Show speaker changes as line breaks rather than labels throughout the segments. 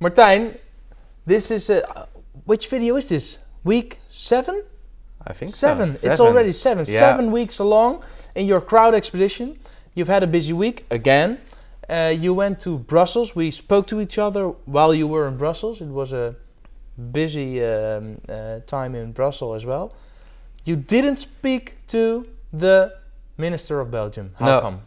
Martijn, this is a. which video is this? Week seven? I think seven. So. Seven. It's already seven. Yeah. Seven weeks along in your crowd expedition. You've had a busy week again. Uh, you went to Brussels. We spoke to each other while you were in Brussels. It was a busy um, uh, time in Brussels as well. You didn't speak to the minister of Belgium. How no. come?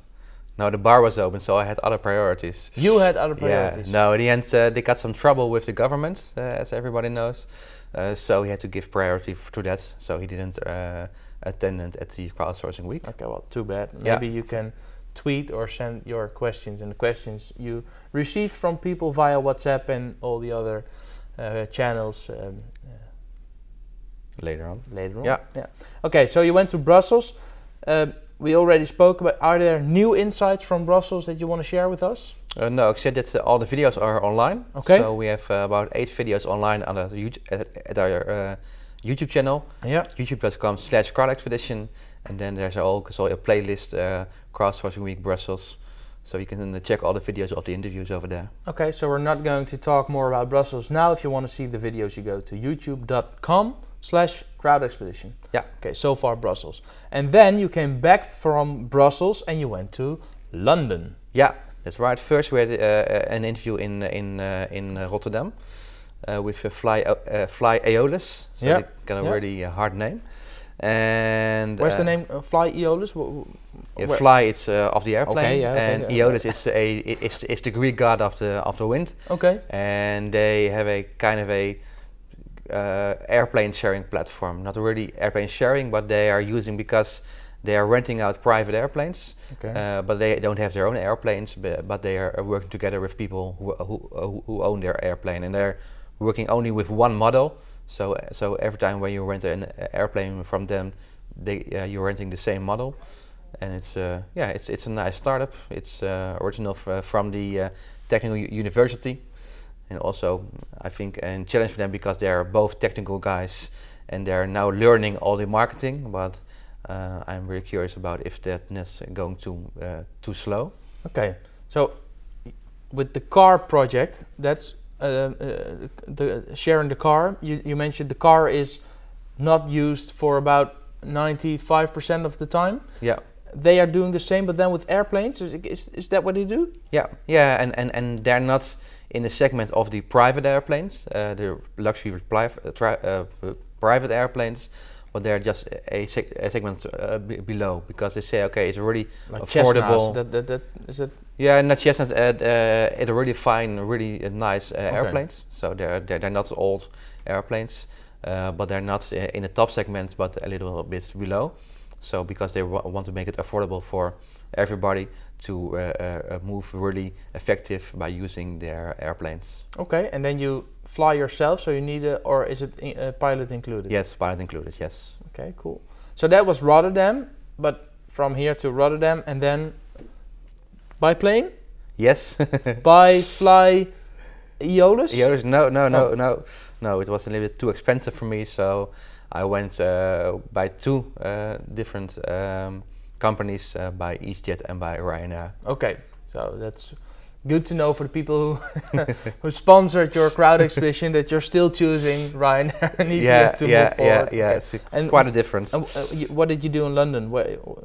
No, the bar was open, so I had other priorities. You had other priorities. Yeah. No, in the end, uh, they got some trouble with the government, uh, as everybody knows. Uh, so he had to give priority to that. So he didn't uh, attend at the crowdsourcing week. Okay,
well, too bad. Yeah. Maybe you can tweet or send your questions and the questions you receive from people via WhatsApp and all the other uh, channels. Um,
later on. Later on. Yeah.
Yeah. Okay, so you went to Brussels. Um, we already spoke about. Are there new insights from Brussels that you want to share with us?
Uh, no, except that uh, all the videos are online. Okay. So we have uh, about eight videos online on YouTube, uh, at, at, our YouTube channel. Yeah. YouTube.com slash card expedition. And then there's also a playlist, uh, Crowdsourcing Week Brussels. So you can check all the videos of the interviews over there.
Okay, so we're not going to talk more about Brussels now. If you want to see the videos, you go to youtube.com slash crowd expedition. Yeah. Okay, so far Brussels. And then you came back from Brussels and you went to London. Yeah, that's right. First we had uh, uh
an interview in in uh, in uh, Rotterdam uh, with uh, Fly Fly Aeolus. So yeah. Kind of really hard name. And where's the
name Fly Aeolus? Yeah, Fly it's of the airplane. Okay, yeah, and Aeolus
is a is, is the Greek god of the of the wind. Okay. And they have a kind of a uh, airplane sharing platform. Not really airplane sharing, but they are using because they are renting out private airplanes, okay. uh, but they don't have their own airplanes, but they are working together with people who, uh, uh, who, who own their airplane. And they're working only with one model. So, so every time when you rent an airplane from them, they, uh, you're renting the same model. And it's, uh, yeah, it's, it's a nice startup. It's uh, original from the Technical University and also I think a challenge for them because they are both technical guys and they are now learning all the marketing. But uh, I'm really curious about if that's going too uh, too slow.
Okay, so with the car project, that's uh, uh, the sharing the car. You, you mentioned the car is not used for about 95% of the time. Yeah they are doing the same, but then with airplanes, is, is, is, that what they do?
Yeah, yeah, and, and, and they're not in the segment of the private airplanes, uh, the luxury uh, uh, private airplanes, but they're just a, seg a segment uh, below because they say, okay, it's really like affordable. That, that, that, is it? Yeah, not chestnuts. Uh, uh, really fine, uh, really nice uh, okay. airplanes. So they're, they're they're not old airplanes, but they're not in the top segment, but a little bit below. So because they wa want to make it affordable for everybody, to uh, uh, uh, move really effective by using their airplanes.
Okay, and then you fly yourself, so you need a, or is it a uh, pilot included?
Yes, pilot included, yes.
Okay, cool. So that was Rotterdam, but from here to Rotterdam and then by plane?
Yes.
by fly Eolus?
Eolus, no, no, no, oh. no. No, it was a little bit too expensive for me, so I went uh, by two uh, different um, companies uh, by EasyJet and by Ryanair.
Okay, so that's good to know for the people who, who sponsored your crowd exhibition that you're still choosing Ryanair and EasyJet yeah, to yeah, move forward. Yeah, yeah, okay. it's a and quite a difference. Uh, what did you do in London? Wh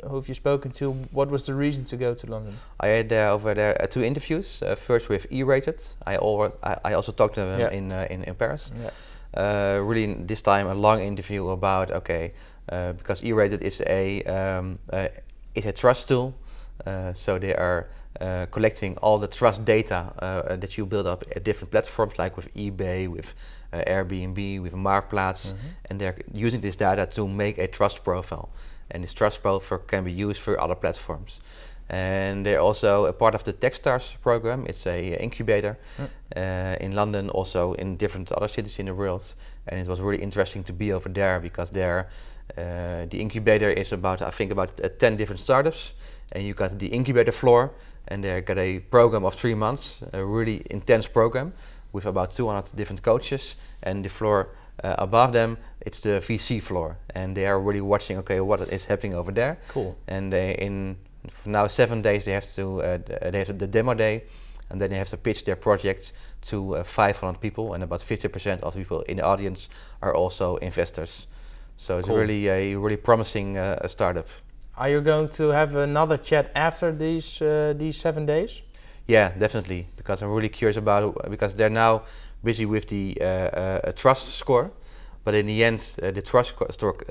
who have you spoken to? What was the reason to go to London?
I had uh, over there uh, two interviews. Uh, first with E-rated. I, I, I, also talked to them yeah. in, uh, in, in Paris. Yeah. really, this time a long interview about okay. because E-rated is a, um, a is a trust tool. Uh, so they are uh, collecting all the trust data uh, that you build up at different platforms, like with eBay, with uh, Airbnb, with Marktplaats, mm -hmm. and they're using this data to make a trust profile. And this trust profile can be used for other platforms. And they're also a part of the Techstars program. It's a uh, incubator mm. Uh, in London, also in different other cities in the world. And it was really interesting to be over there because there. Uh, the incubator is about, I think, about uh, 10 different startups. And you got the incubator floor, and they got a program of three months, a really intense program with about 200 different coaches. And the floor uh, above them it's the VC floor and they are really watching okay what is happening over there cool and they in now seven days they have to uh, uh they have the demo day and then they have to pitch their projects to uh, 500 people and about 50% of the people in the audience are also investors so it's cool. really a really promising uh, startup.
Are you going to have another chat after these uh, these seven days?
Yeah, definitely, because I'm really curious about uh, because they're now busy with the uh, uh trust score, but in the end, uh, the trust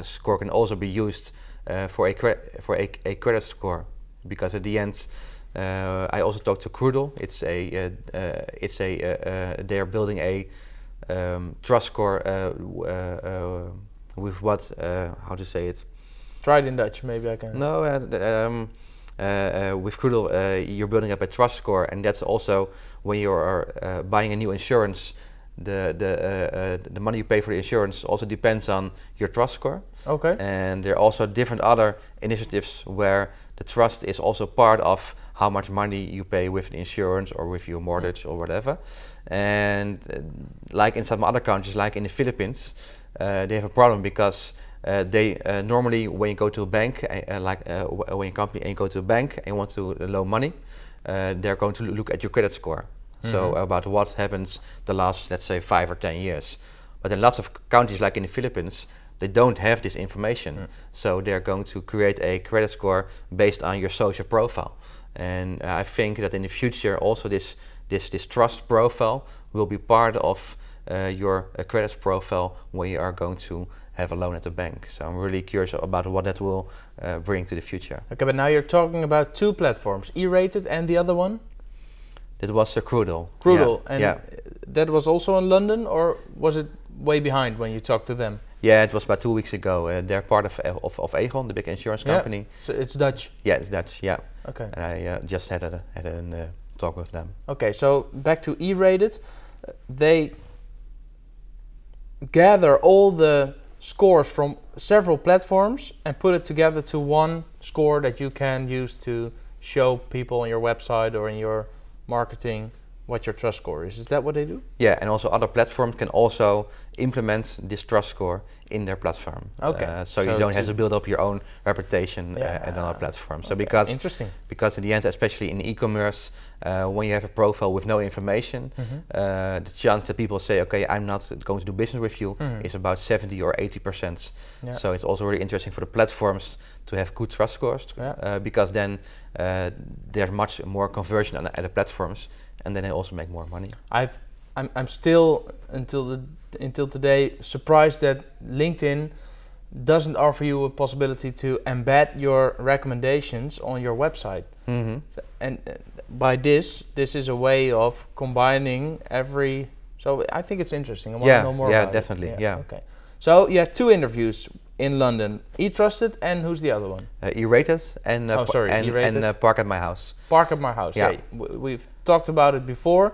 score can also be used for a for a, a, credit score, because at the end. I also talked to Crudel. It's a it's a they are building a um, trust score with what uh, how to say it try it in Dutch maybe I can no uh, um, uh, with Crudo, you're building up a trust score, and that's also when you are buying a new insurance the the uh, uh, the money you pay for the insurance also depends on your trust score. Okay. And there are also different other initiatives where the trust is also part of how much money you pay with the insurance or with your mortgage or whatever. And uh, like in some other countries, like in the Philippines, uh, they have a problem because uh, they uh, normally when you go to a bank, like when a company and you go to a bank and want to loan money, they're going to look at your credit score. Mm -hmm. So mm-hmm. about what happens the last, let's say, five or ten years. But in lots of countries, like in the Philippines, they don't have this information. Mm. So they're going to create a credit score based on your social profile. And uh, I think that in the future, also this, this, this trust profile will be part of uh, your uh, credit profile when you are going to have a loan at the bank. So I'm really curious about what that will uh, bring to the future.
Okay, but now you're talking about two platforms, E-rated and the other one?
That was the Crudel.
Crudel, yeah. and yeah. that was also in London, or was it way behind when you talked to them?
Yeah, it was about two weeks ago. Uh, they're part of, of of Aegon, the big insurance yeah. company.
So it's Dutch.
Yeah, it's Dutch. Yeah. Okay. And I uh, just had a had a uh, talk with them.
Okay, so back to E-rated, they gather all the scores from several platforms and put it together to one score that you can use to show people on your website or in your marketing what your trust score is. Is that what they do?
Yeah, and also other platforms can also implement this trust score in their platform. Okay. Uh, so, so, you don't have to build up your own reputation uh, yeah. uh, at another platform. So okay. because interesting, because in the end, especially in e-commerce, uh, when you have a profile with no information, mm -hmm. the chance that people say, "Okay, I'm not going to do business with you," mm -hmm. is about 70 or 80 percent. So it's also really interesting for the platforms to have good trust scores, yeah. Uh, because then there's much more conversion on, at the platforms and then I also make more money.
I've I'm, I'm still until the until today surprised that LinkedIn doesn't offer you a possibility to embed your recommendations on your website. Mm -hmm. And uh, by this, this is a way of combining every. So I think it's interesting. I want yeah, to know more. Yeah, definitely. Yeah. yeah. Okay. So you had two interviews in London. E Trusted and who's the other one? Uh, e Rated and uh, oh, sorry, and, E-rated. and uh, Park at My House. Park at My House. Yeah, yeah. we've talked about it before.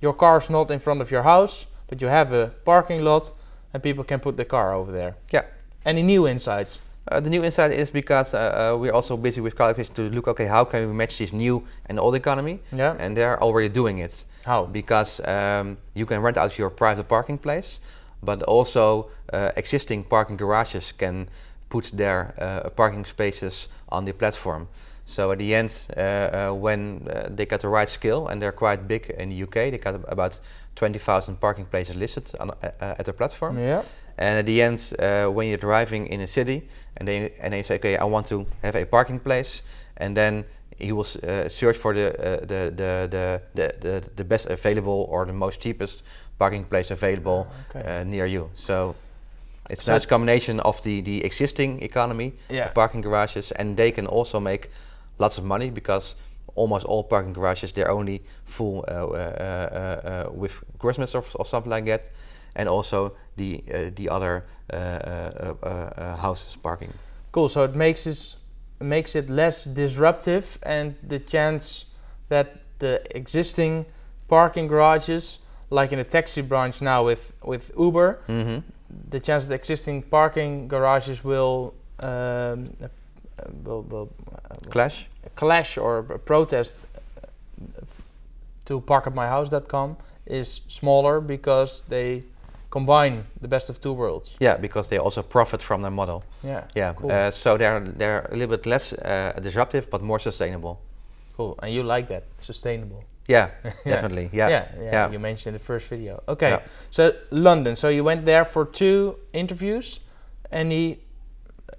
Your car's not in front of your house, but you have a parking lot, and people can put the car over there. Yeah. Any new insights? Uh, the new insight is because uh, uh, we're also busy
with car to look, okay, how can we match this new and old economy? Yeah. And they're already doing it. How? Because um, you can rent out your private parking place but also uh, existing parking garages can put their uh, parking spaces on the platform. So at the end, uh, when they got the right skill and they're quite big in the UK, they got about 20,000 parking places listed on, at the platform. Yeah. And at the end, when you're driving in a city, and they and they say, okay, I want to have a parking place, and then he will uh, search for the, uh, the, the, the, the, the, best available or the most cheapest parking place available ah, okay. Eh, near you. So it's so a nice combination of the, the existing economy, yeah. the parking garages, and they can also make lots of money because almost all parking garages they're only full with Christmas or, or something like that and also the uh, the other uh, uh, houses parking.
Cool. So it makes this makes it less disruptive and the chance that the existing parking garages like in the taxi branch now with with uber mm -hmm. the chance that existing parking garages will um, will, will uh, clash clash or protest uh, to parkatmyhouse.com is smaller because they combine the best of two worlds.
Yeah, because they also profit from their model. Yeah. Yeah. Cool. Uh, so they're they're a little bit less uh, disruptive, but more sustainable.
Cool. And you like that sustainable. Yeah, definitely. Yeah. yeah. yeah. Yeah, You mentioned the first video. Okay. Yeah. So London. So you went there for two interviews. Any?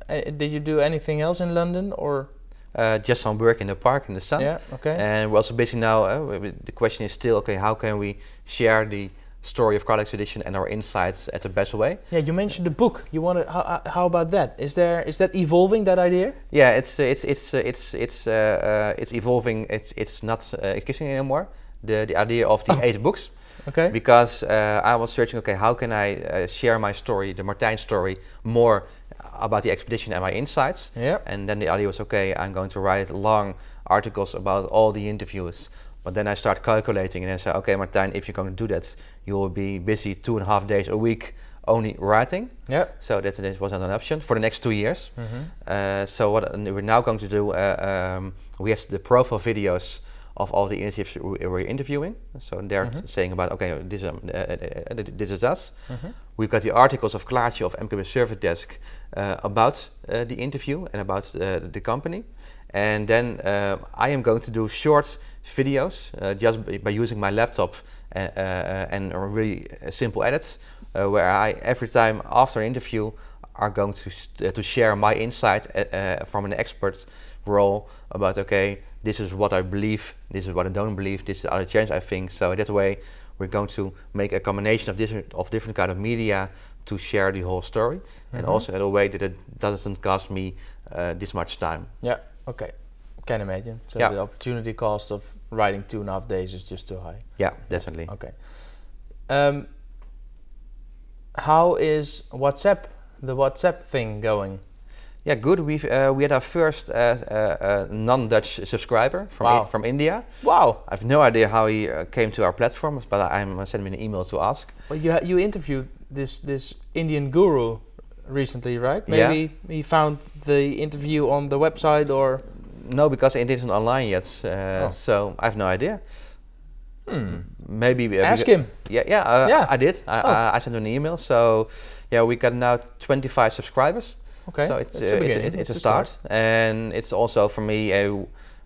Uh, did you do anything else in London or?
Uh, just some work in the park in the sun. Yeah, okay. And we're also busy now. Uh, the question is still okay. How can we share the story of Cardiac Tradition and our insights at the better way.
Yeah, you mentioned the book. You want to? How, uh, how, about that? Is there is that evolving that idea?
Yeah, it's uh, it's it's uh, it's it's uh, it's evolving. It's it's not existing anymore. The the idea of the oh. eight books. Okay. Because uh, I was searching, okay, how can I uh, share my story, the Martijn story, more about the expedition and my insights? Yeah. And then the idea was, okay, I'm going to write long articles about all the interviews, but then I start calculating and I say, okay, Martijn, if you're going to do that, you will be busy two and a half days a week only writing. Yeah. So that, that was not an option for the next two years. Mm -hmm. uh, so what we're now going to do, uh, um, we have the profile videos of all the initiatives we're interviewing. So they're mm -hmm. saying about, okay, this, um, uh, uh, uh this is us. Mm -hmm. We've got the articles of Klaartje of MKB Service Desk uh, about the interview and about the company. And then uh, I am going to do short videos uh, just by using my laptop uh, and, really simple edits where I every time after an interview are going to, to share my insight from an expert role about okay this is what I believe, this is what I don't believe, this is other change I think. So that way, we're going to make a combination of different of different kind of media to share the whole story, mm -hmm. and mm-hmm. also in a way that it doesn't cost me uh, this much time.
Yeah. Okay, can imagine. So yeah. the opportunity cost of riding two and a half days is just too high. Yeah, definitely. Okay. Um, how is WhatsApp, the WhatsApp thing going? Yeah, good. We've uh, we had our first uh, uh, uh
non-Dutch subscriber from wow. from India. Wow! I have no idea how he uh, came to our platform, but I'm uh, sending him an email to ask.
Well, you you interviewed this this Indian guru recently, right? Maybe yeah. he found the interview on the website or. No, because it isn't online yet, uh, oh. so I have no idea. Hmm.
Maybe uh, ask him. Yeah, yeah, uh, yeah. I did. I, oh. I, I, sent him an email. So yeah, we got now 25 subscribers. Okay, so it's uh, it's a, it's, a, it's, it's a, start. a, start, and it's also for me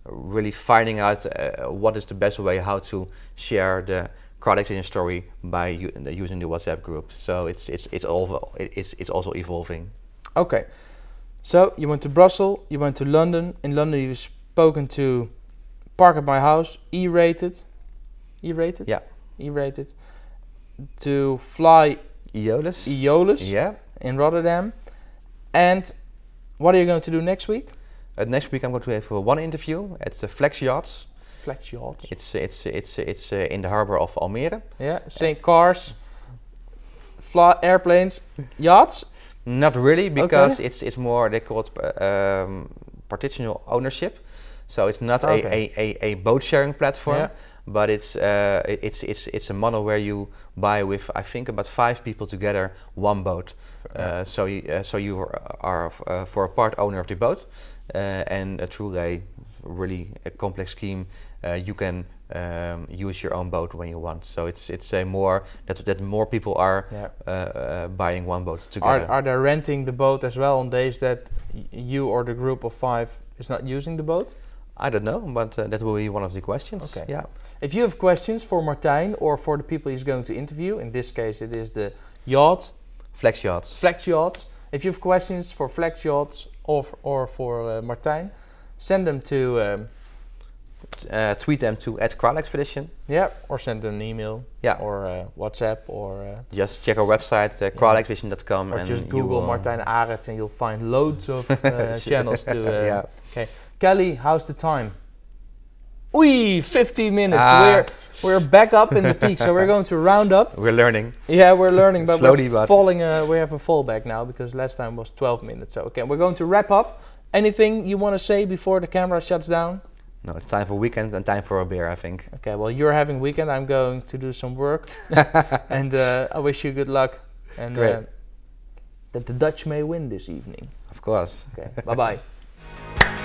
really finding out uh, what is the best way how to share the product your story by using the WhatsApp group. So it's it's it's also it's it's also evolving.
Okay, so you went to Brussels, you went to London. In London, you've spoken to Park at My House, E-rated, E-rated, yeah, E-rated, to fly Eolas, Eolas, yeah, in Rotterdam, and what are you going to do next week? Uh, next week, I'm going to have uh, one interview at the Flex Yards it's it's it's it's uh, in the harbor
of Almere.
Yeah, same cars, airplanes, yachts.
Not really, because okay. it's it's more they call it uh, um, partitional ownership. So it's not okay. a, a, a, boat sharing platform, yeah. but it's uh, it's it's it's a model where you buy with I think about five people together one boat. Uh, so you, uh, so you are, are uh, for a part owner of the boat, uh, and through a really a complex scheme, uh, you can um, use your own boat when you want. So it's it's a more that that more people are yeah. uh, uh, buying one boat together. Are,
are they renting the boat as well on days that you or the group of five is not using the boat? I don't know, but uh, that will be one of the questions. Okay. Yeah. If you have questions for Martijn or for the people he's going to interview, in this case it is the yacht, flex yachts, flex yachts. If you have questions for flex yachts or or for uh, Martijn send them to um, uh, tweet them to at crawl Expedition. Yeah, or send them an email. Yeah, or uh, WhatsApp, or uh, just check our website uh, crowdexpedition.com. Or just Google Martijn uh, Arets and you'll find loads of uh, channels to. Uh, yeah. Okay, Kelly, how's the time? We fifteen minutes. Ah. We're we're back up in the peak, so we're going to round up. We're learning. Yeah, we're learning, but Slowly we're but. falling. we have a fallback now because last time was 12 minutes. So okay, we're going to wrap up. Anything you want to say before the camera shuts down?
No, it's time for weekend and time for a beer, I think.
Okay, well, you're having weekend. I'm going to do some work. and uh, I wish you good luck. And uh, that the Dutch may win this evening.
Of course. Okay,
bye-bye.